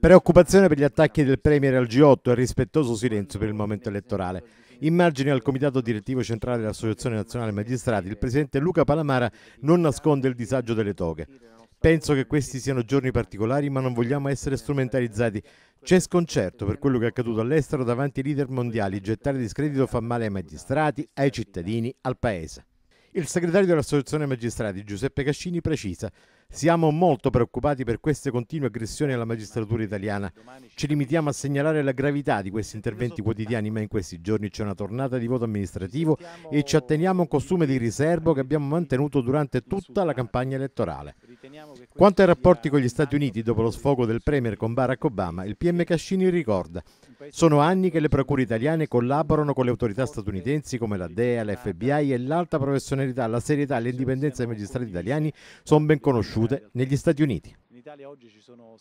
Preoccupazione per gli attacchi del Premier al G8 e rispettoso silenzio per il momento elettorale. Immagini al Comitato Direttivo Centrale dell'Associazione Nazionale Magistrati, il presidente Luca Palamara non nasconde il disagio delle toghe. Penso che questi siano giorni particolari, ma non vogliamo essere strumentalizzati. C'è sconcerto per quello che è accaduto all'estero davanti ai leader mondiali. Gettare discredito fa male ai magistrati, ai cittadini, al Paese. Il segretario dell'Associazione Magistrati, Giuseppe Cascini, precisa siamo molto preoccupati per queste continue aggressioni alla magistratura italiana. Ci limitiamo a segnalare la gravità di questi interventi quotidiani, ma in questi giorni c'è una tornata di voto amministrativo e ci atteniamo a un costume di riservo che abbiamo mantenuto durante tutta la campagna elettorale. Quanto ai rapporti con gli Stati Uniti dopo lo sfogo del Premier con Barack Obama, il PM Cascini ricorda sono anni che le procure italiane collaborano con le autorità statunitensi come la DEA, l'FBI e l'alta professionalità, la serietà e l'indipendenza dei magistrati italiani sono ben conosciute negli Stati Uniti. In Italia oggi ci sono